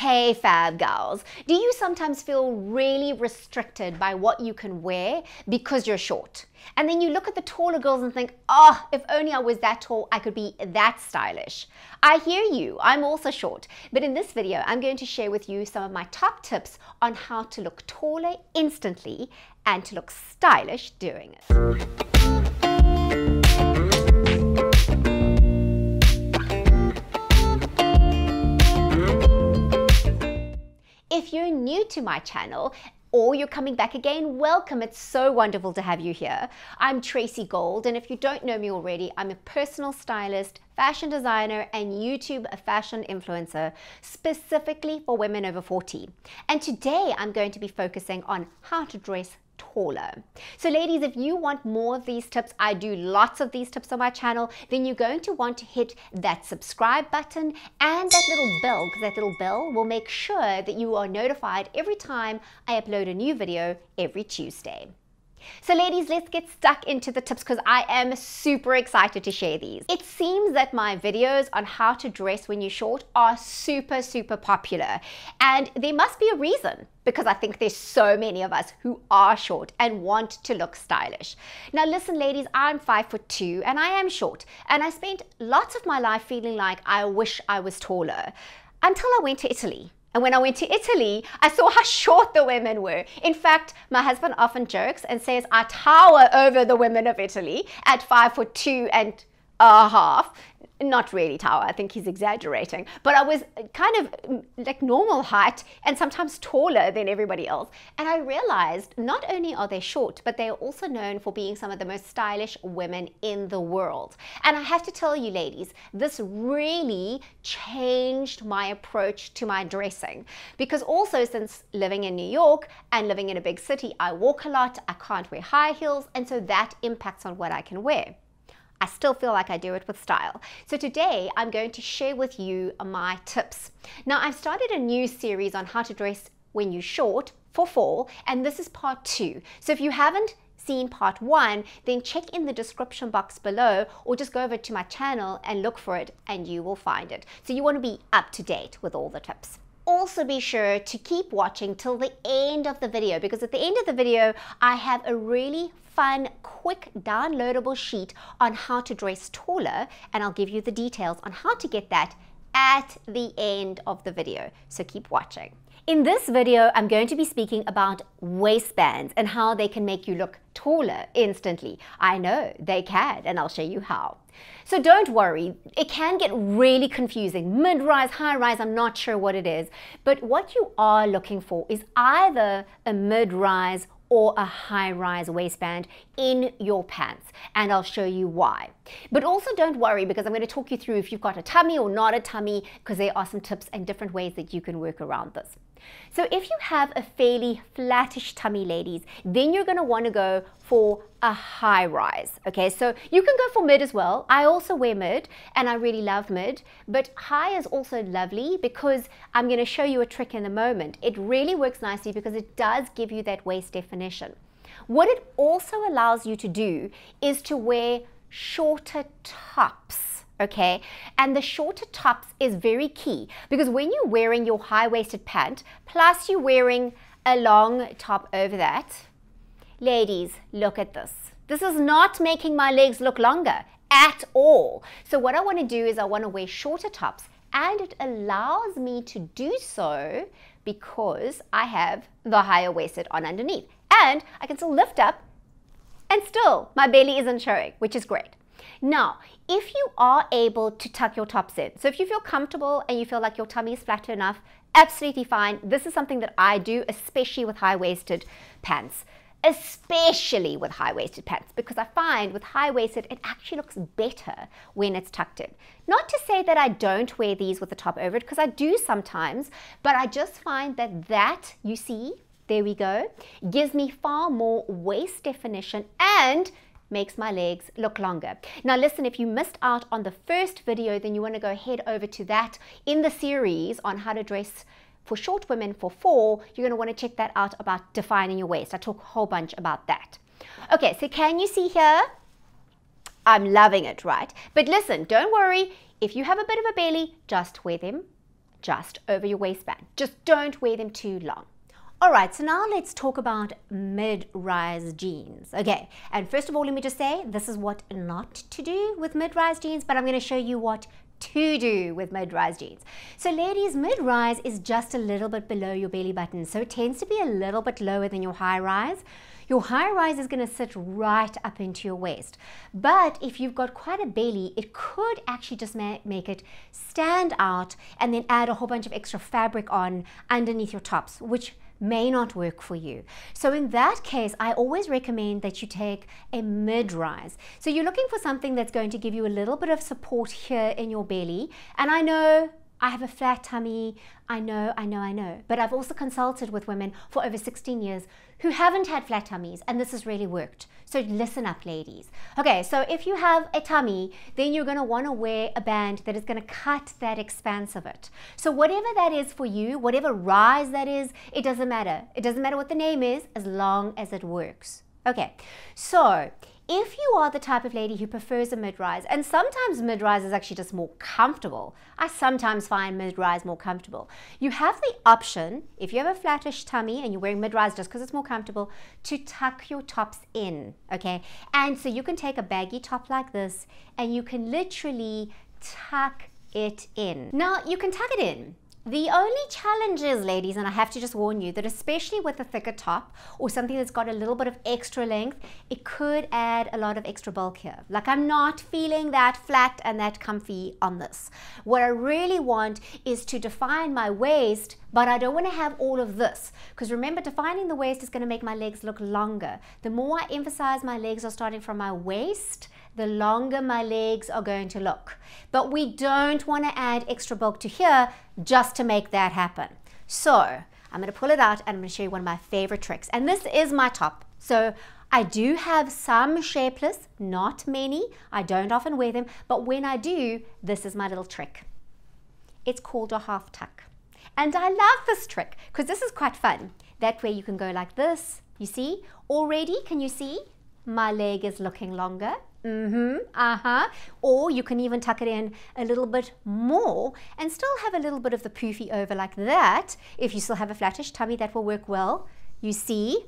Hey fab girls, do you sometimes feel really restricted by what you can wear because you're short? And then you look at the taller girls and think, oh, if only I was that tall, I could be that stylish. I hear you, I'm also short. But in this video, I'm going to share with you some of my top tips on how to look taller instantly and to look stylish doing it. If you're new to my channel or you're coming back again, welcome. It's so wonderful to have you here. I'm Tracy Gold, and if you don't know me already, I'm a personal stylist, fashion designer, and YouTube fashion influencer, specifically for women over 40. And today I'm going to be focusing on how to dress taller. So ladies, if you want more of these tips, I do lots of these tips on my channel, then you're going to want to hit that subscribe button and that little bell, because that little bell will make sure that you are notified every time I upload a new video every Tuesday. So ladies, let's get stuck into the tips because I am super excited to share these. It seems that my videos on how to dress when you're short are super, super popular. And there must be a reason because I think there's so many of us who are short and want to look stylish. Now listen ladies, I'm five foot two and I am short and I spent lots of my life feeling like I wish I was taller until I went to Italy and when I went to Italy, I saw how short the women were. In fact, my husband often jokes and says I tower over the women of Italy at five foot two and a half not really tower, I think he's exaggerating, but I was kind of like normal height and sometimes taller than everybody else. And I realized not only are they short, but they are also known for being some of the most stylish women in the world. And I have to tell you, ladies, this really changed my approach to my dressing because also since living in New York and living in a big city, I walk a lot, I can't wear high heels, and so that impacts on what I can wear. I still feel like I do it with style. So today I'm going to share with you my tips. Now I've started a new series on how to dress when you're short for fall and this is part two. So if you haven't seen part one, then check in the description box below or just go over to my channel and look for it and you will find it. So you want to be up to date with all the tips also be sure to keep watching till the end of the video because at the end of the video, I have a really fun, quick downloadable sheet on how to dress taller and I'll give you the details on how to get that at the end of the video, so keep watching. In this video, I'm going to be speaking about waistbands and how they can make you look taller instantly. I know they can, and I'll show you how. So don't worry, it can get really confusing. Mid rise, high rise, I'm not sure what it is. But what you are looking for is either a mid rise or a high rise waistband in your pants, and I'll show you why. But also don't worry because I'm going to talk you through if you've got a tummy or not a tummy because there are some tips and different ways that you can work around this. So if you have a fairly flattish tummy, ladies, then you're going to want to go for a high rise. Okay, so you can go for mid as well. I also wear mid and I really love mid, but high is also lovely because I'm going to show you a trick in a moment. It really works nicely because it does give you that waist definition. What it also allows you to do is to wear shorter tops okay? And the shorter tops is very key because when you're wearing your high-waisted pant, plus you're wearing a long top over that, ladies, look at this. This is not making my legs look longer at all. So what I wanna do is I wanna wear shorter tops and it allows me to do so because I have the higher waisted on underneath. And I can still lift up and still my belly isn't showing, which is great. Now, if you are able to tuck your tops in, so if you feel comfortable and you feel like your tummy is flat enough, absolutely fine. This is something that I do, especially with high-waisted pants especially with high-waisted pants because I find with high-waisted it actually looks better when it's tucked in. Not to say that I don't wear these with the top over it because I do sometimes, but I just find that that, you see, there we go, gives me far more waist definition and makes my legs look longer. Now listen, if you missed out on the first video, then you wanna go head over to that in the series on how to dress for short women for fall, you're gonna to wanna to check that out about defining your waist. I talk a whole bunch about that. Okay, so can you see here? I'm loving it, right? But listen, don't worry, if you have a bit of a belly, just wear them just over your waistband. Just don't wear them too long. All right, so now let's talk about mid-rise jeans. Okay, and first of all, let me just say this is what not to do with mid-rise jeans, but I'm going to show you what to do with mid-rise jeans. So ladies, mid-rise is just a little bit below your belly button, so it tends to be a little bit lower than your high-rise. Your high-rise is going to sit right up into your waist, but if you've got quite a belly, it could actually just ma make it stand out and then add a whole bunch of extra fabric on underneath your tops, which may not work for you. So in that case, I always recommend that you take a mid-rise. So you're looking for something that's going to give you a little bit of support here in your belly. And I know I have a flat tummy. I know, I know, I know. But I've also consulted with women for over 16 years who haven't had flat tummies, and this has really worked. So listen up, ladies. Okay, so if you have a tummy, then you're gonna wanna wear a band that is gonna cut that expanse of it. So whatever that is for you, whatever rise that is, it doesn't matter. It doesn't matter what the name is, as long as it works. Okay, so if you are the type of lady who prefers a mid-rise, and sometimes mid-rise is actually just more comfortable. I sometimes find mid-rise more comfortable. You have the option, if you have a flattish tummy and you're wearing mid-rise just because it's more comfortable, to tuck your tops in, okay? And so you can take a baggy top like this and you can literally tuck it in. Now, you can tuck it in the only challenge is, ladies, and I have to just warn you that especially with a thicker top or something that's got a little bit of extra length, it could add a lot of extra bulk here. Like I'm not feeling that flat and that comfy on this. What I really want is to define my waist but I don't want to have all of this because remember defining the waist is going to make my legs look longer. The more I emphasize my legs are starting from my waist, the longer my legs are going to look. But we don't want to add extra bulk to here just to make that happen. So I'm going to pull it out and I'm going to show you one of my favorite tricks. And this is my top. So I do have some shapeless, not many. I don't often wear them, but when I do, this is my little trick. It's called a half tuck. And I love this trick because this is quite fun. That way you can go like this, you see? Already, can you see? My leg is looking longer. Mm-hmm, uh-huh. Or you can even tuck it in a little bit more and still have a little bit of the poofy over like that. If you still have a flattish tummy, that will work well. You see?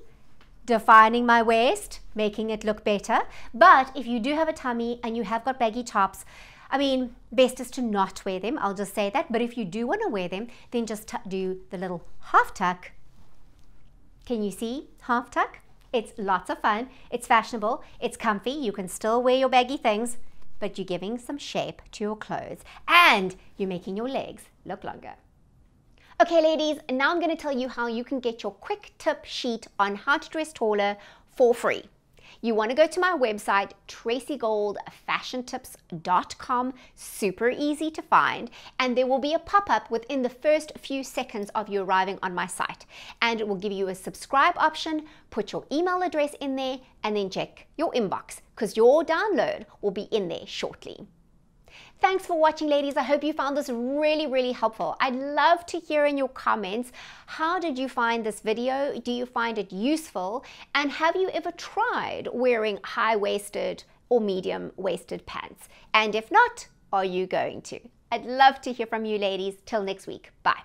defining my waist, making it look better. But if you do have a tummy and you have got baggy tops, I mean, best is to not wear them, I'll just say that. But if you do want to wear them, then just do the little half tuck. Can you see half tuck? It's lots of fun, it's fashionable, it's comfy, you can still wear your baggy things, but you're giving some shape to your clothes and you're making your legs look longer. Okay ladies, now I'm gonna tell you how you can get your quick tip sheet on how to dress taller for free you want to go to my website, tracygoldfashiontips.com, super easy to find, and there will be a pop-up within the first few seconds of you arriving on my site. And it will give you a subscribe option, put your email address in there, and then check your inbox, because your download will be in there shortly. Thanks for watching, ladies. I hope you found this really, really helpful. I'd love to hear in your comments, how did you find this video? Do you find it useful? And have you ever tried wearing high-waisted or medium-waisted pants? And if not, are you going to? I'd love to hear from you, ladies. Till next week. Bye.